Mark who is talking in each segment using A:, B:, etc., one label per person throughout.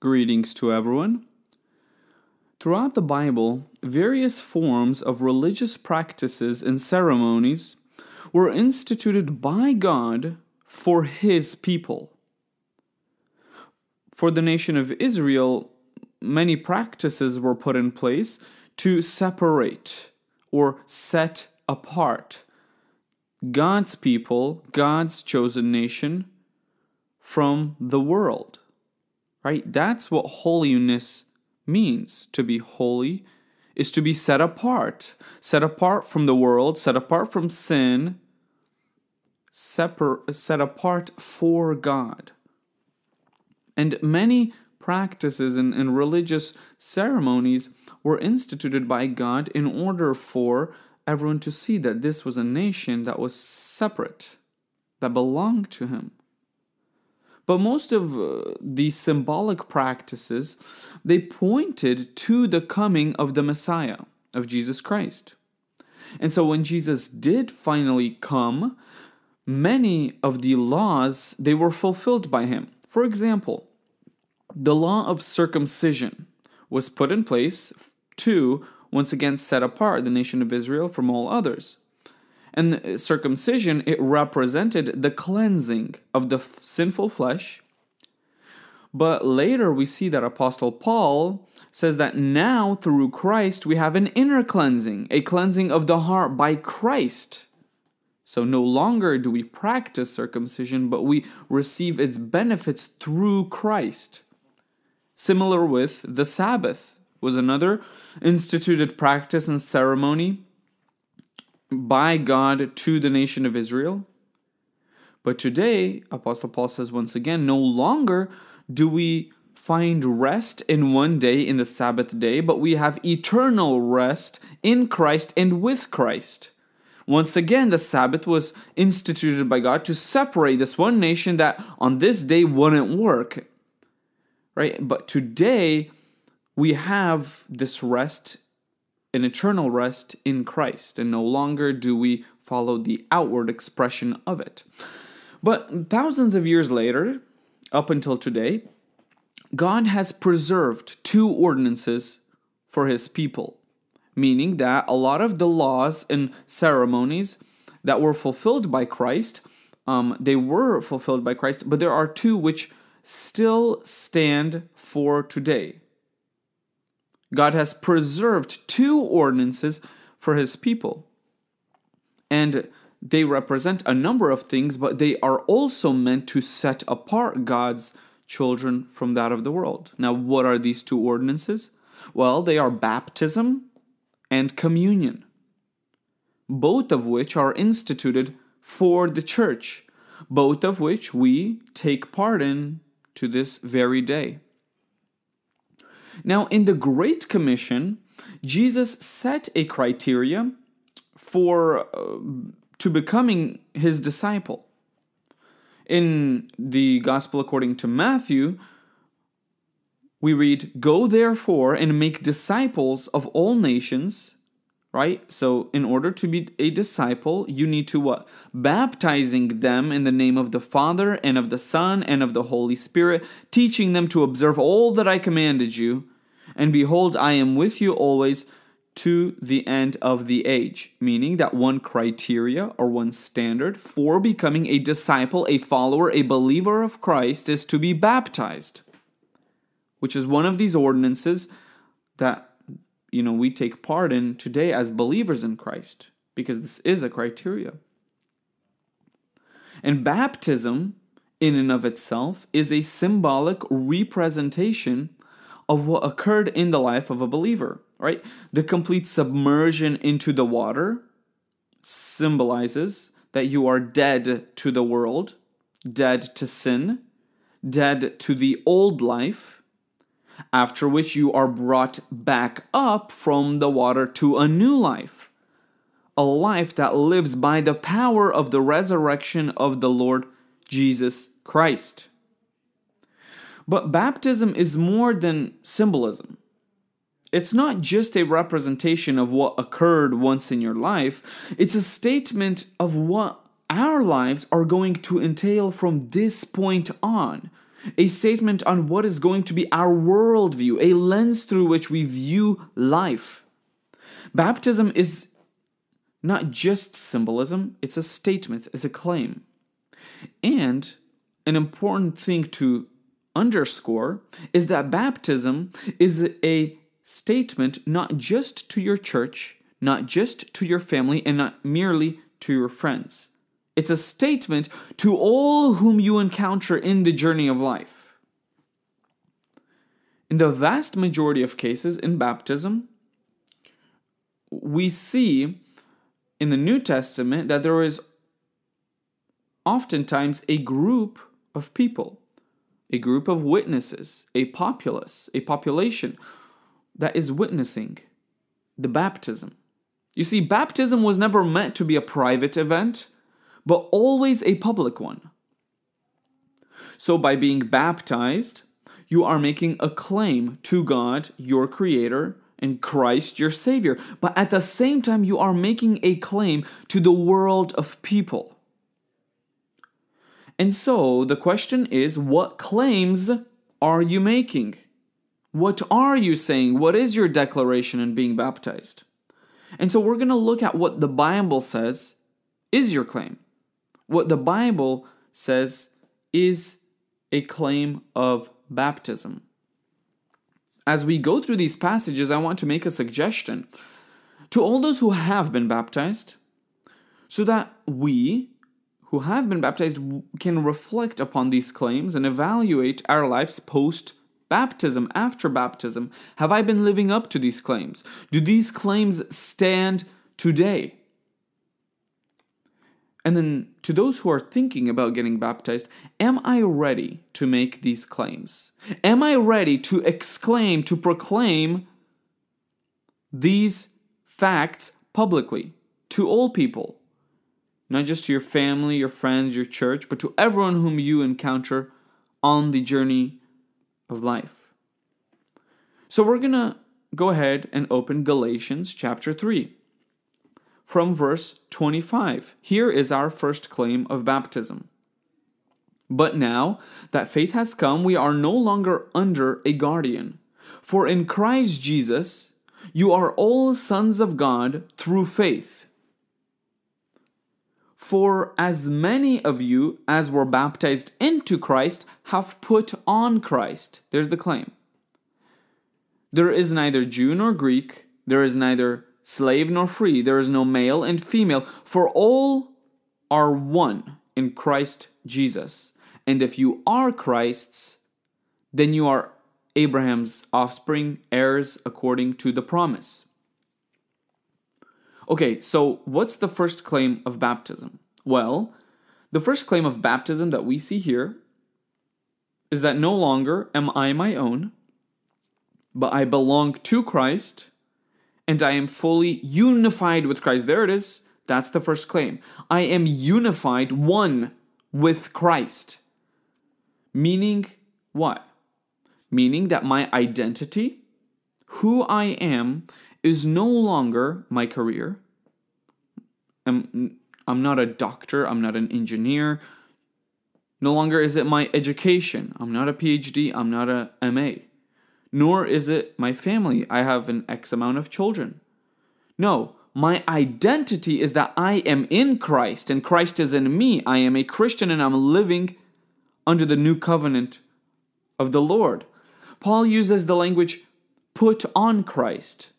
A: Greetings to everyone. Throughout the Bible, various forms of religious practices and ceremonies were instituted by God for His people. For the nation of Israel, many practices were put in place to separate or set apart God's people, God's chosen nation, from the world right? That's what holiness means. To be holy is to be set apart, set apart from the world, set apart from sin, separate, set apart for God. And many practices and, and religious ceremonies were instituted by God in order for everyone to see that this was a nation that was separate, that belonged to Him. But most of uh, these symbolic practices, they pointed to the coming of the Messiah, of Jesus Christ. And so when Jesus did finally come, many of the laws, they were fulfilled by him. For example, the law of circumcision was put in place to once again set apart the nation of Israel from all others. And circumcision, it represented the cleansing of the f- sinful flesh. But later we see that Apostle Paul says that now through Christ we have an inner cleansing, a cleansing of the heart by Christ. So no longer do we practice circumcision, but we receive its benefits through Christ. Similar with the Sabbath was another instituted practice and ceremony by God to the nation of Israel. But today, Apostle Paul says once again, no longer do we find rest in one day in the Sabbath day, but we have eternal rest in Christ and with Christ. Once again, the Sabbath was instituted by God to separate this one nation that on this day wouldn't work. Right? But today, we have this rest an eternal rest in Christ, and no longer do we follow the outward expression of it. But thousands of years later, up until today, God has preserved two ordinances for his people, meaning that a lot of the laws and ceremonies that were fulfilled by Christ, um, they were fulfilled by Christ, but there are two which still stand for today. God has preserved two ordinances for his people. And they represent a number of things, but they are also meant to set apart God's children from that of the world. Now, what are these two ordinances? Well, they are baptism and communion, both of which are instituted for the church, both of which we take part in to this very day. Now, in the Great Commission, Jesus set a criteria for uh, to becoming his disciple. In the Gospel according to Matthew, we read, Go therefore and make disciples of all nations, right? So, in order to be a disciple, you need to what? Baptizing them in the name of the Father and of the Son and of the Holy Spirit, teaching them to observe all that I commanded you. And behold, I am with you always to the end of the age. Meaning that one criteria or one standard for becoming a disciple, a follower, a believer of Christ is to be baptized, which is one of these ordinances that you know we take part in today as believers in Christ because this is a criteria. And baptism in and of itself is a symbolic representation of what occurred in the life of a believer, right? The complete submersion into the water symbolizes that you are dead to the world, dead to sin, dead to the old life, after which you are brought back up from the water to a new life, a life that lives by the power of the resurrection of the Lord Jesus Christ. But baptism is more than symbolism. It's not just a representation of what occurred once in your life, it's a statement of what our lives are going to entail from this point on a statement on what is going to be our worldview, a lens through which we view life. Baptism is not just symbolism, it's a statement, it's a claim. And an important thing to underscore is that baptism is a statement not just to your church, not just to your family, and not merely to your friends. It's a statement to all whom you encounter in the journey of life. In the vast majority of cases in baptism, we see in the New Testament that there is oftentimes a group of people, a group of witnesses, a populace, a population that is witnessing the baptism. You see, baptism was never meant to be a private event, but always a public one. So, by being baptized, you are making a claim to God, your Creator, and Christ, your Savior. But at the same time, you are making a claim to the world of people. And so the question is what claims are you making? What are you saying? What is your declaration in being baptized? And so we're going to look at what the Bible says is your claim. What the Bible says is a claim of baptism. As we go through these passages, I want to make a suggestion to all those who have been baptized so that we who have been baptized can reflect upon these claims and evaluate our lives post baptism, after baptism. Have I been living up to these claims? Do these claims stand today? And then to those who are thinking about getting baptized, am I ready to make these claims? Am I ready to exclaim, to proclaim these facts publicly to all people? Not just to your family, your friends, your church, but to everyone whom you encounter on the journey of life. So we're going to go ahead and open Galatians chapter 3 from verse 25. Here is our first claim of baptism. But now that faith has come, we are no longer under a guardian. For in Christ Jesus, you are all sons of God through faith. For as many of you as were baptized into Christ have put on Christ. There's the claim. There is neither Jew nor Greek, there is neither slave nor free, there is no male and female, for all are one in Christ Jesus. And if you are Christ's, then you are Abraham's offspring, heirs according to the promise. Okay, so what's the first claim of baptism? Well, the first claim of baptism that we see here is that no longer am I my own, but I belong to Christ and I am fully unified with Christ. There it is. That's the first claim. I am unified, one with Christ. Meaning what? Meaning that my identity, who I am, is no longer my career. I'm, I'm not a doctor, I'm not an engineer. No longer is it my education. I'm not a PhD, I'm not a MA nor is it my family. I have an X amount of children. No, my identity is that I am in Christ and Christ is in me. I am a Christian and I'm living under the new covenant of the Lord. Paul uses the language put on Christ.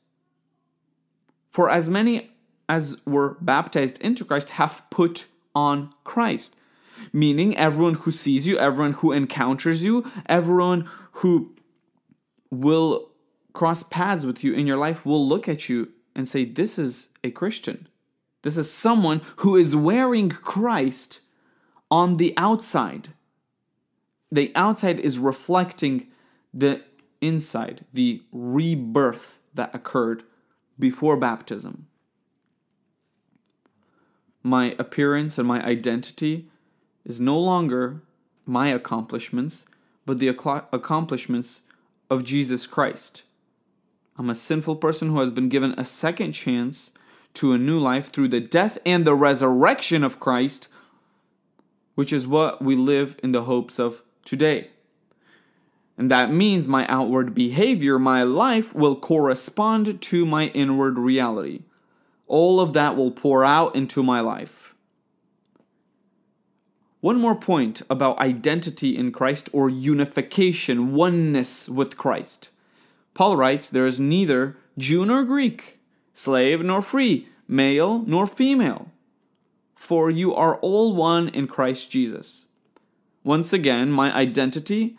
A: For as many as were baptized into Christ have put on Christ. Meaning, everyone who sees you, everyone who encounters you, everyone who will cross paths with you in your life will look at you and say, This is a Christian. This is someone who is wearing Christ on the outside. The outside is reflecting the inside, the rebirth that occurred before baptism. My appearance and my identity is no longer my accomplishments, but the accomplishments of Jesus Christ. I'm a sinful person who has been given a second chance to a new life through the death and the resurrection of Christ, which is what we live in the hopes of today. And that means my outward behavior, my life, will correspond to my inward reality. All of that will pour out into my life. One more point about identity in Christ or unification, oneness with Christ. Paul writes, There is neither Jew nor Greek, slave nor free, male nor female, for you are all one in Christ Jesus. Once again, my identity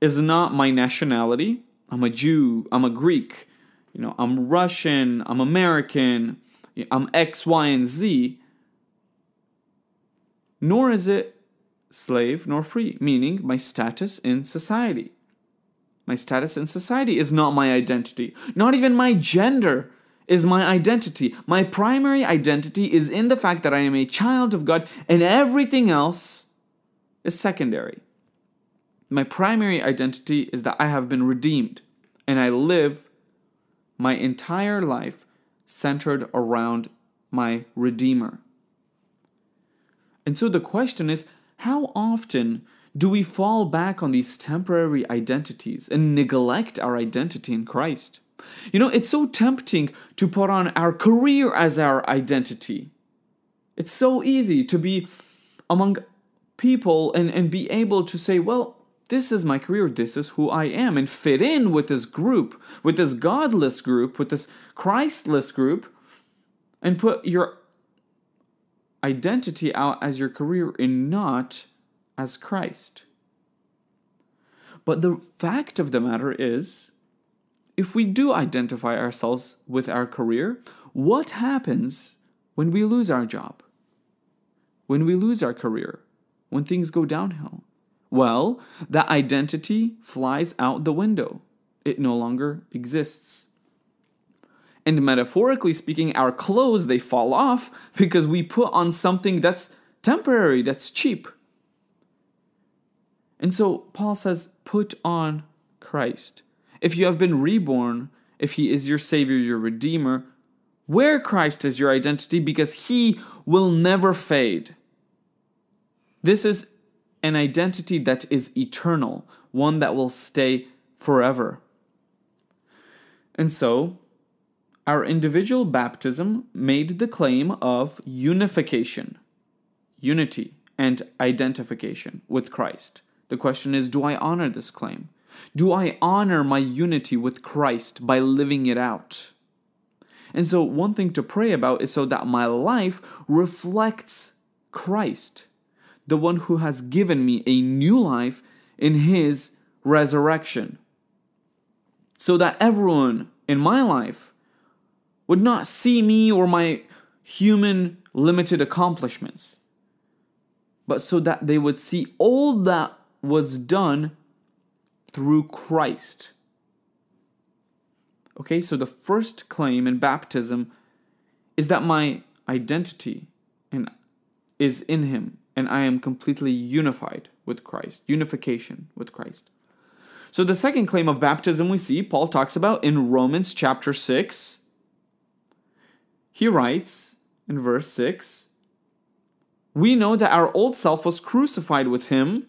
A: is not my nationality. I'm a Jew, I'm a Greek, you know, I'm Russian, I'm American, I'm X, Y, and Z nor is it slave nor free, meaning my status in society. My status in society is not my identity. Not even my gender is my identity. My primary identity is in the fact that I am a child of God and everything else is secondary. My primary identity is that I have been redeemed and I live my entire life centered around my Redeemer. And so the question is how often do we fall back on these temporary identities and neglect our identity in Christ? You know, it's so tempting to put on our career as our identity. It's so easy to be among people and, and be able to say, well, this is my career, this is who I am, and fit in with this group, with this godless group, with this Christless group, and put your identity out as your career and not as Christ. But the fact of the matter is, if we do identify ourselves with our career, what happens when we lose our job? When we lose our career? When things go downhill? Well, that identity flies out the window. It no longer exists. And metaphorically speaking, our clothes, they fall off because we put on something that's temporary, that's cheap. And so Paul says, put on Christ. If you have been reborn, if he is your Savior, your Redeemer, wear Christ as your identity because he will never fade. This is an identity that is eternal, one that will stay forever. And so, our individual baptism made the claim of unification, unity, and identification with Christ. The question is do I honor this claim? Do I honor my unity with Christ by living it out? And so, one thing to pray about is so that my life reflects Christ, the one who has given me a new life in his resurrection. So that everyone in my life would not see me or my human limited accomplishments, but so that they would see all that was done through Christ. Okay, so the first claim in baptism is that my identity and is in him and I am completely unified with Christ, unification with Christ. So the second claim of baptism we see Paul talks about in Romans chapter 6 he writes in verse 6 We know that our old self was crucified with him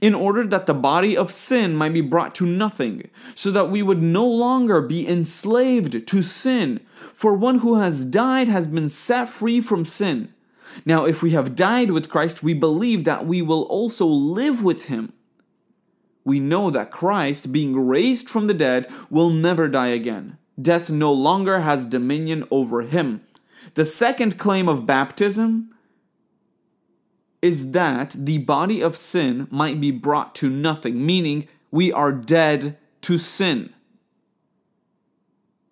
A: in order that the body of sin might be brought to nothing, so that we would no longer be enslaved to sin. For one who has died has been set free from sin. Now, if we have died with Christ, we believe that we will also live with him. We know that Christ, being raised from the dead, will never die again. Death no longer has dominion over him. The second claim of baptism is that the body of sin might be brought to nothing, meaning we are dead to sin.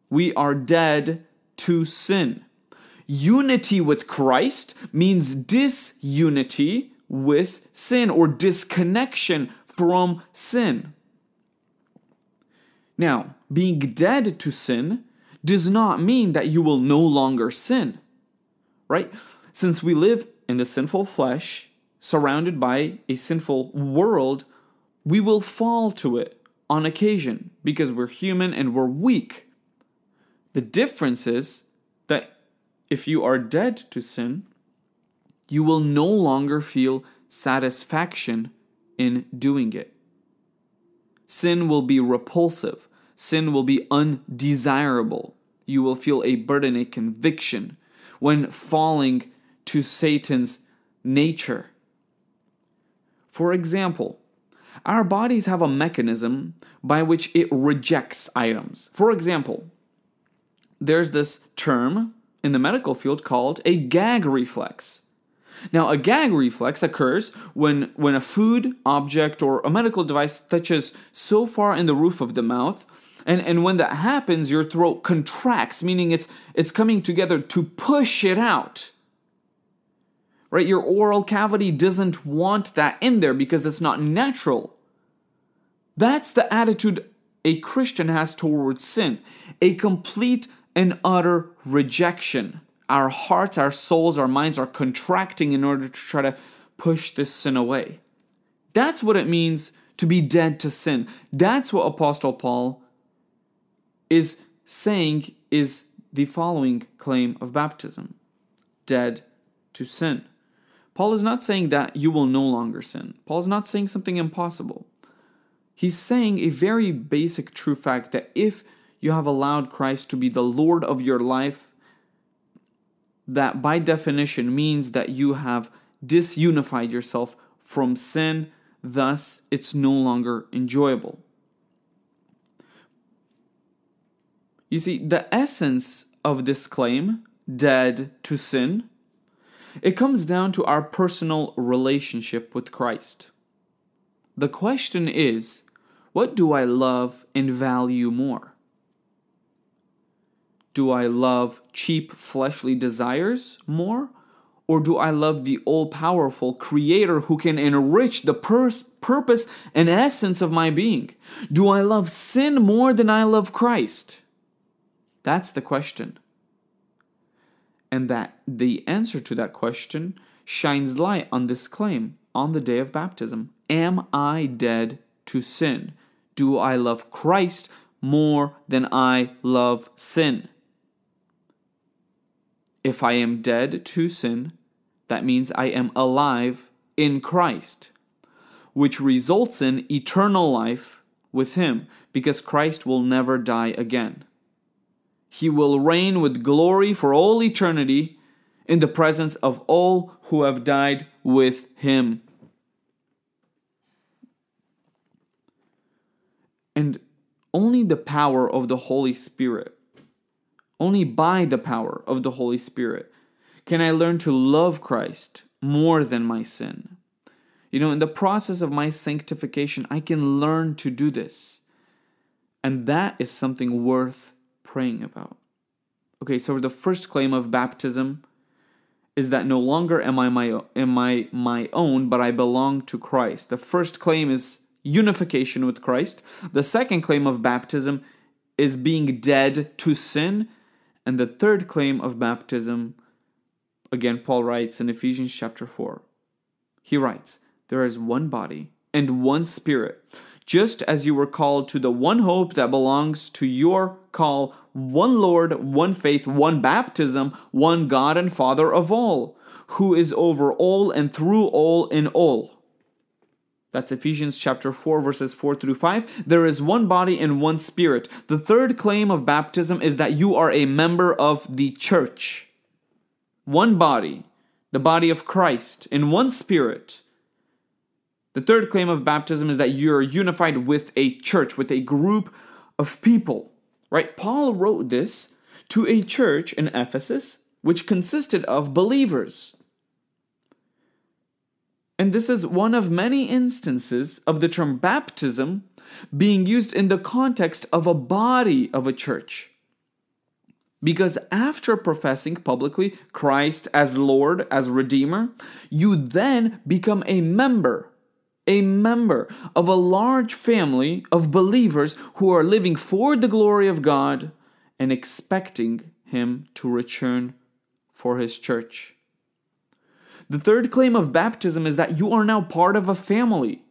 A: We are dead to sin. Unity with Christ means disunity with sin or disconnection from sin. Now, being dead to sin does not mean that you will no longer sin, right? Since we live in the sinful flesh, surrounded by a sinful world, we will fall to it on occasion because we're human and we're weak. The difference is that if you are dead to sin, you will no longer feel satisfaction in doing it. Sin will be repulsive sin will be undesirable. You will feel a burden, a conviction when falling to Satan's nature. For example, our bodies have a mechanism by which it rejects items. For example, there's this term in the medical field called a gag reflex. Now, a gag reflex occurs when, when a food, object, or a medical device touches so far in the roof of the mouth and, and when that happens, your throat contracts, meaning it's, it's coming together to push it out. Right? Your oral cavity doesn't want that in there because it's not natural. That's the attitude a Christian has towards sin a complete and utter rejection. Our hearts, our souls, our minds are contracting in order to try to push this sin away. That's what it means to be dead to sin. That's what Apostle Paul is saying is the following claim of baptism dead to sin. Paul is not saying that you will no longer sin. Paul is not saying something impossible. He's saying a very basic true fact that if you have allowed Christ to be the Lord of your life, that by definition means that you have disunified yourself from sin, thus, it's no longer enjoyable. You see, the essence of this claim, dead to sin, it comes down to our personal relationship with Christ. The question is what do I love and value more? Do I love cheap fleshly desires more? Or do I love the all powerful creator who can enrich the purse, purpose and essence of my being? Do I love sin more than I love Christ? That's the question. And that the answer to that question shines light on this claim on the day of baptism Am I dead to sin? Do I love Christ more than I love sin? If I am dead to sin, that means I am alive in Christ, which results in eternal life with Him, because Christ will never die again. He will reign with glory for all eternity in the presence of all who have died with him. And only the power of the Holy Spirit, only by the power of the Holy Spirit, can I learn to love Christ more than my sin. You know, in the process of my sanctification, I can learn to do this. And that is something worth praying about. Okay, so the first claim of baptism is that no longer am I my am I my own, but I belong to Christ. The first claim is unification with Christ. The second claim of baptism is being dead to sin, and the third claim of baptism again Paul writes in Ephesians chapter 4. He writes, there is one body and one spirit, just as you were called to the one hope that belongs to your call, one Lord, one faith, one baptism, one God and Father of all, who is over all and through all in all. That's Ephesians chapter 4 verses 4 through 5. There is one body and one spirit. The third claim of baptism is that you are a member of the church. One body, the body of Christ, in one spirit. The third claim of baptism is that you're unified with a church, with a group of people right? Paul wrote this to a church in Ephesus which consisted of believers. And this is one of many instances of the term baptism being used in the context of a body of a church. Because after professing publicly Christ as Lord, as Redeemer, you then become a member a member of a large family of believers who are living for the glory of God and expecting Him to return for His church. The third claim of baptism is that you are now part of a family,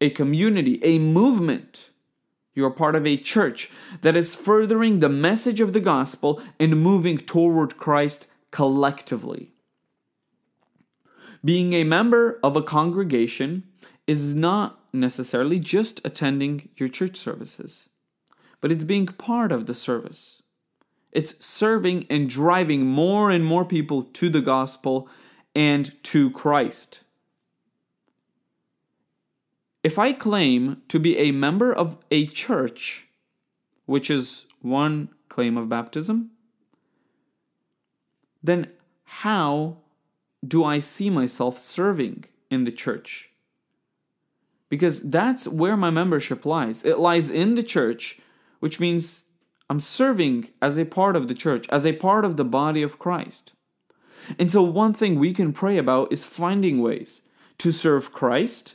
A: a community, a movement. You are part of a church that is furthering the message of the gospel and moving toward Christ collectively. Being a member of a congregation is not necessarily just attending your church services, but it's being part of the service. It's serving and driving more and more people to the gospel and to Christ. If I claim to be a member of a church, which is one claim of baptism, then how do I see myself serving in the church? because that's where my membership lies. It lies in the church, which means I'm serving as a part of the church, as a part of the body of Christ. And so, one thing we can pray about is finding ways to serve Christ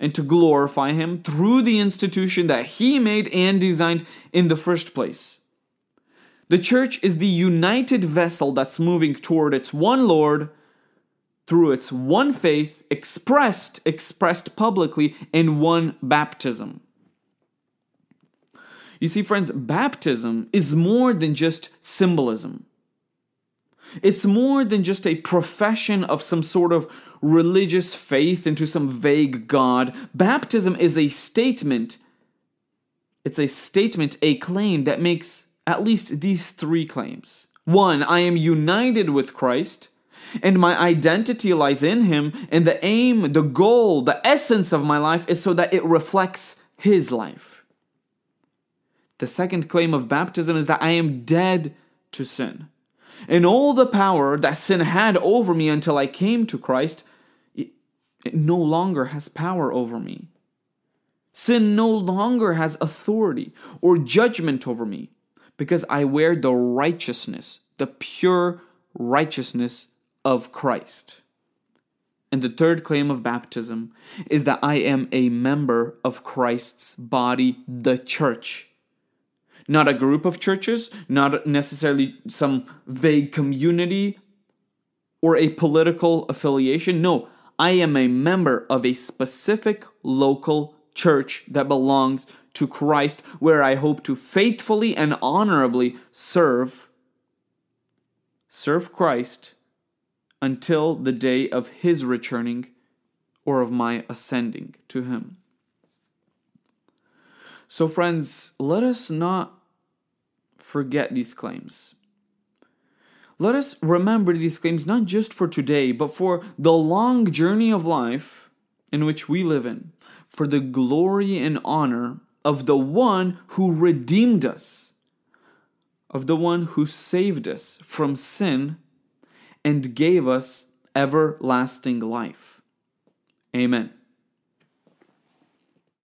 A: and to glorify Him through the institution that He made and designed in the first place. The church is the united vessel that's moving toward its one Lord through its one faith expressed expressed publicly in one baptism. You see friends, baptism is more than just symbolism. It's more than just a profession of some sort of religious faith into some vague god. Baptism is a statement. It's a statement, a claim that makes at least these three claims. One, I am united with Christ and my identity lies in Him, and the aim, the goal, the essence of my life is so that it reflects His life. The second claim of baptism is that I am dead to sin. And all the power that sin had over me until I came to Christ, it, it no longer has power over me. Sin no longer has authority or judgment over me because I wear the righteousness, the pure righteousness of Christ. And the third claim of baptism is that I am a member of Christ's body, the church. Not a group of churches, not necessarily some vague community or a political affiliation. No, I am a member of a specific local church that belongs to Christ, where I hope to faithfully and honorably serve serve Christ until the day of his returning or of my ascending to him. So, friends, let us not forget these claims. Let us remember these claims not just for today, but for the long journey of life in which we live in, for the glory and honor of the one who redeemed us, of the one who saved us from sin and gave us everlasting life. Amen.